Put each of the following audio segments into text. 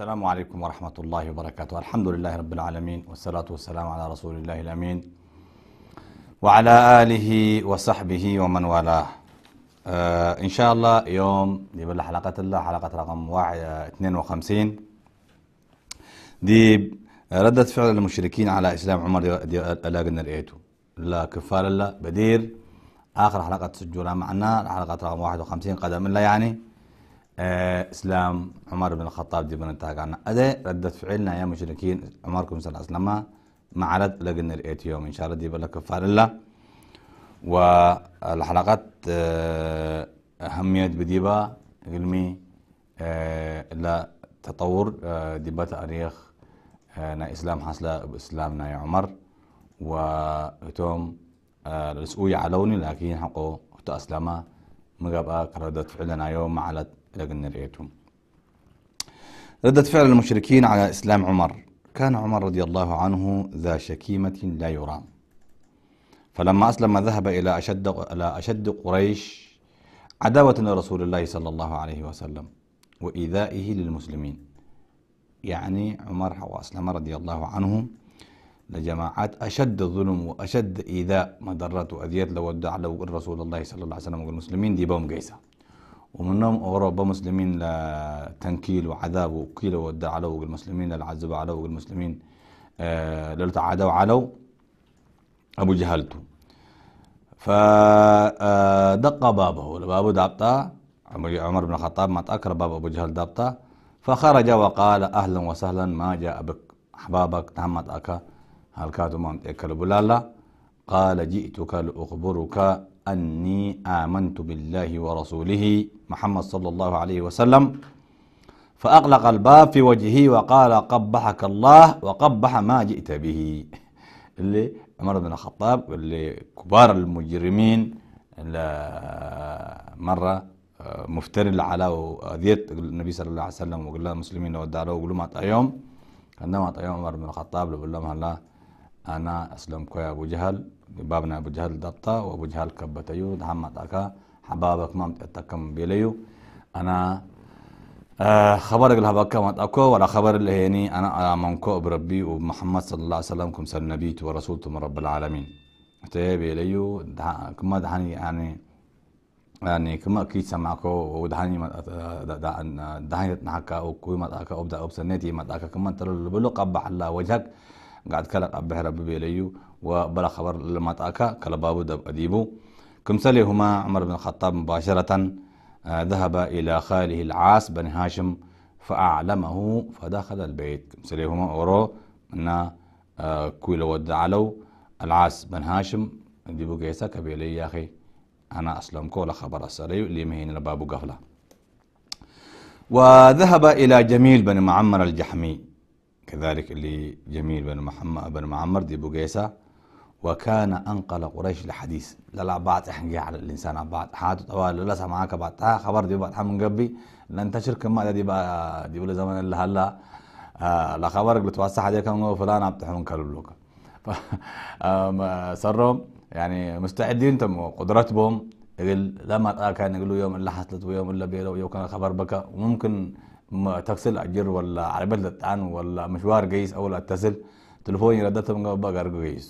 السلام عليكم ورحمة الله وبركاته الحمد لله رب العالمين والصلاة والسلام على رسول الله الأمين وعلى آله وصحبه ومن والاه آه إن شاء الله يوم دي حلقة الله حلقة رقم 52 آه، دي ردة فعل المشركين على إسلام عمر دي ألاقنا رأيته لا كفار الله بدير آخر حلقة سجولة معنا حلقة رقم 51 قدم الله يعني آه، اسلام عمر بن الخطاب دي بن تاغانا ادي ردة فعلنا يا مشركين عمركم صلى الله عليه وسلم ما عرض لقنا الايت يوم ان شاء الله دي بلا كفار الله والحلقات آه، اهمية بديبا علمي آه، لا تطور ديبا تاريخ نا اسلام حصل باسلامنا يا عمر وتوم الاسئوية علوني لكن حقو اسلامه مقابا كردت فعلنا يوم ما ഇടങ്ങേറിയേറ്റും ردة فعل المشركين على إسلام عمر كان عمر رضي الله عنه ذا شكيمة لا يرام فلما أسلم ذهب إلى أشد, إلى أشد قريش عداوة لرسول الله صلى الله عليه وسلم وإيذائه للمسلمين يعني عمر وأسلم رضي الله عنه لجماعات أشد الظلم وأشد إيذاء مضرات وأذيات لو ودع لو الرسول الله صلى الله عليه وسلم والمسلمين دي بوم قيسه ومنهم أوروبا مسلمين لتنكيل وعذاب وكيل ودع علو المسلمين للعذب علو المسلمين آه، للتعادى علو أبو جهلته آه، فدق بابه بابه دابتا عمر بن الخطاب ما تأكر باب أبو جهل دابتا فخرج وقال أهلا وسهلا ما جاء بك أحبابك تهمت أكا هل كاتو من تأكل بلالا قال جئتك لأخبرك أني آمنت بالله ورسوله محمد صلى الله عليه وسلم فأغلق الباب في وجهه وقال قبحك الله وقبح ما جئت به اللي عمر بن الخطاب اللي كبار المجرمين مرة آه، مفتر على أذيت النبي صلى الله عليه وسلم وقال لها المسلمين لو ادعوا لهم ما طيوم عندما طيوم عمر بن الخطاب بقول لهم الله أنا أسلم كويا أبو جهل بابنا أبو جهل دطة وأبو جهل كبتيو دهم تاكا حبابك ما متأتكم بيليو أنا آه، خبرك لها بكا هبكى ولا خبر اللي هيني أنا آمنكو آه، بربي ومحمد صلى الله عليه وسلم كم سنبيت ورسولته من رب العالمين تي ليو ده كما دهني يعني يعني كما أكيد سمعكو ودهني آه، دهني تتنحكا وكوي ما أبدأ أبسنتي ما تأكا كمان ترى بلو قبح الله وجهك قاعد كلا أبهر ببيليو وبلا خبر لما تأكا كلا بابو دب أديبو كمثالهما عمر بن الخطاب مباشرة آه، ذهب إلى خاله العاص بن هاشم فأعلمه فدخل البيت كمثالهما أورو أن آه، كويل ودعلو العاص بن هاشم أديبو قيسا كبيلي يا أخي أنا أسلمك ولا خبر أسري لمهين لبابو قفلة وذهب إلى جميل بن معمر الجحمي كذلك اللي جميل بن محمد بن معمر دي بوجيسة وكان أنقل قريش لحديث لا لا بعض إحنا على الإنسان بعض حاجة طوال لا سمعك بعض ها خبر دي بعض من قبي ننتشر كما دي بقى دي ولا زمان اللي هلا آه لا خبرك بتوسع عليك فلان عبد الحمن كلولوكا صرهم يعني مستعدين تم قدرتهم يقول لما كان يقولوا يوم اللي حصلت ويوم اللي بيلو ويوم كان خبر بكى وممكن تغسل أجر ولا عربية لتعان ولا مشوار جيس أو أتصل تلفون يردت من قبل رجع جيس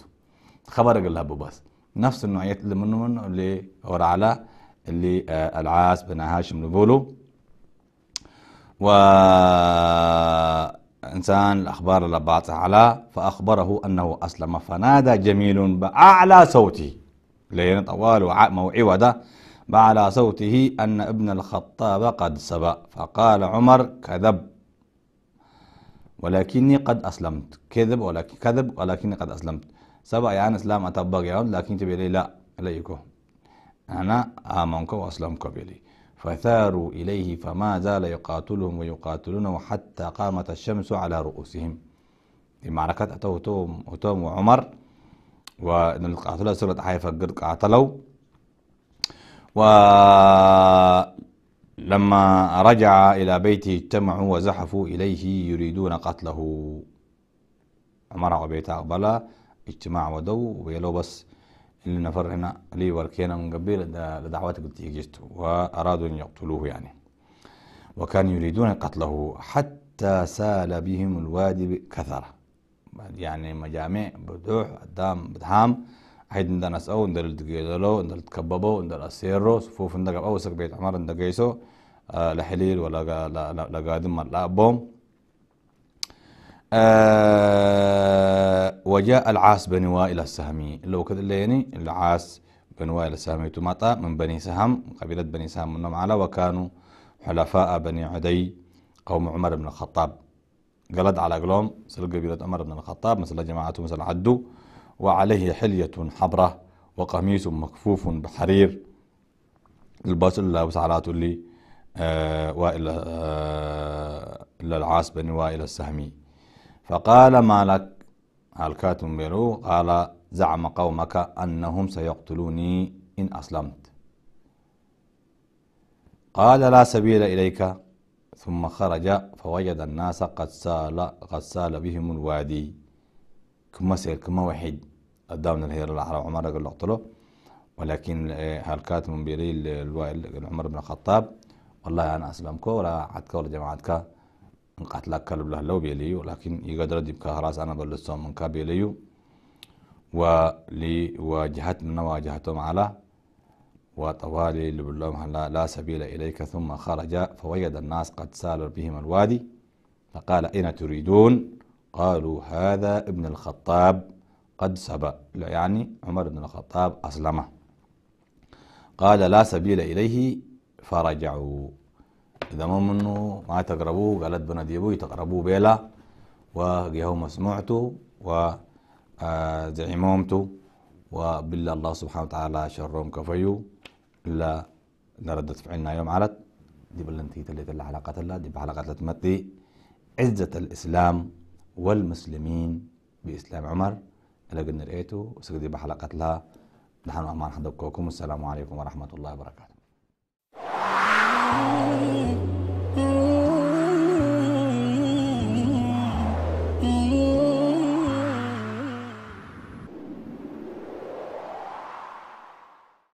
خبر قال بس نفس النوعية اللي منه من اللي ورا على اللي آه العاس بن هاشم نقوله و إنسان الأخبار لبعض على فأخبره أنه أسلم فنادى جميل بأعلى صوته لين طوال وعاء موعي وده بعلى صوته أن ابن الخطاب قد سبى فقال عمر كذب ولكني قد أسلمت كذب ولكن كذب ولكني قد أسلمت سبى يعني إسلام أتبقى يعني لكن تبي لي لا إليكم أنا آمنك وأسلمك بلي فثاروا إليه فما زال يقاتلهم ويقاتلونه حتى قامت الشمس على رؤوسهم في معركة أتوا توم وعمر وإن القاتلة سورة حيفا قد قاتلوا ولما رجع إلى بيته اجتمعوا وزحفوا إليه يريدون قتله عمر وبيت أقبل اجتماع ودو ويلو بس اللي نفر هنا لي وركينا من قبل لدعواتك جست وأرادوا أن يقتلوه يعني وكان يريدون قتله حتى سال بهم الوادي كثرة يعني مجامع بدوح قدام بدهام hayid indanaas'ow indalgeedalo indaltkababo indalaseero sufuuf indagab'aw بيت beit cumar قيسو آه، لحليل ولا لقادم لأبوم آه، وجاء العاس بن وائل السهمي لو كذا ليني العاس بن وائل السهمي تمطى من بني سهم قبيلة بني سهم منهم على وكانوا حلفاء بني عدي قوم عمر بن الخطاب قلد على قلوم مثل قبيلة عمر بن الخطاب مثل جماعته مثل عدو وعليه حلية حبرة وقميص مكفوف بحرير الباس الله وسعرات اللي آه، وإلى آه، العاص بن وائل السهمي فقال مالك الكاتم بيرو قال زعم قومك أنهم سيقتلوني إن أسلمت قال لا سبيل إليك ثم خرج فوجد الناس قد سال قد سال بهم الوادي كما سير كما وحيد قدامنا هي عمر قال له ولكن آه، هالكات من بيري الوائل عمر بن الخطاب والله أنا أسلمك ولا عدك ولا جماعتك نقاتلك كلب له لو بيليو ولكن يقدر يجيبك كهراس أنا بلسهم من كابيليو ولواجهتنا واجهتهم على وطوالي لهم لا سبيل إليك ثم خرج فوجد الناس قد سالوا بهم الوادي فقال أين تريدون قالوا هذا ابن الخطاب قد سبأ يعني عمر بن الخطاب أسلم قال لا سبيل إليه فرجعوا إذا ما منه ما تقربوه قالت بنديبوه تقربوه بيلا وقيهم و وزعيمومتوا آه، وبالله الله سبحانه وتعالى شرهم كفيو إلا نردت فعلنا يوم علت دي بلنتي تلت العلاقات الله دي بحلقة لتمتي عزة الإسلام والمسلمين بإسلام عمر لقد رأيتو وسقدي بحلقة لها نحن أمان حدقكم والسلام عليكم ورحمة الله وبركاته